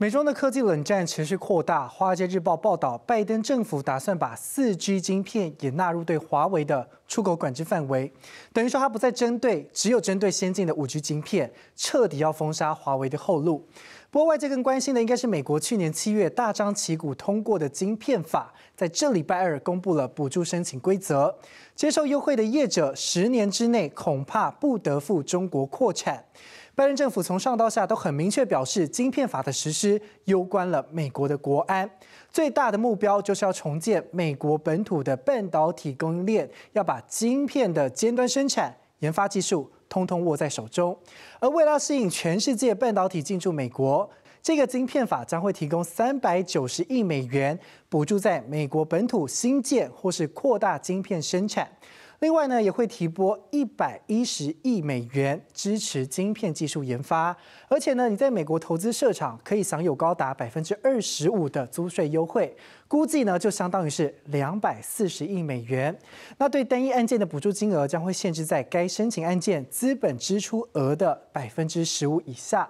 美中的科技冷战持续扩大。华尔街日报报道，拜登政府打算把四 G 晶片也纳入对华为的出口管制范围，等于说它不再针对，只有针对先进的五 G 晶片，彻底要封杀华为的后路。不过，外界更关心的应该是美国去年七月大张旗鼓通过的晶片法，在这礼拜二公布了补助申请规则，接受优惠的业者十年之内恐怕不得赴中国扩产。拜登政府从上到下都很明确表示，晶片法的实施攸关了美国的国安，最大的目标就是要重建美国本土的半导体供应链，要把晶片的尖端生产、研发技术通通握在手中。而为了吸引全世界半导体进驻美国，这个晶片法将会提供三百九十亿美元补助，在美国本土新建或是扩大晶片生产。另外呢，也会提拨一百一十亿美元支持晶片技术研发，而且呢，你在美国投资设厂可以享有高达百分之二十五的租税优惠，估计呢就相当于是两百四十亿美元。那对单一案件的补助金额将会限制在该申请案件资本支出额的百分之十五以下。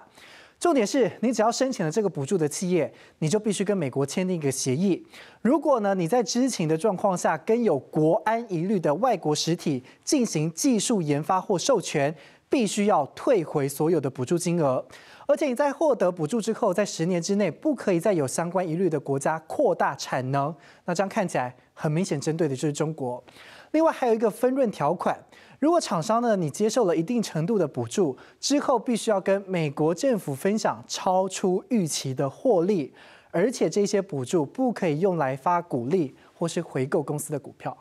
重点是你只要申请了这个补助的企业，你就必须跟美国签订一个协议。如果呢你在知情的状况下跟有国安疑虑的外国实体进行技术研发或授权。必须要退回所有的补助金额，而且你在获得补助之后，在十年之内不可以再有相关疑虑的国家扩大产能。那这样看起来很明显针对的就是中国。另外还有一个分润条款，如果厂商呢你接受了一定程度的补助之后，必须要跟美国政府分享超出预期的获利，而且这些补助不可以用来发股利或是回购公司的股票。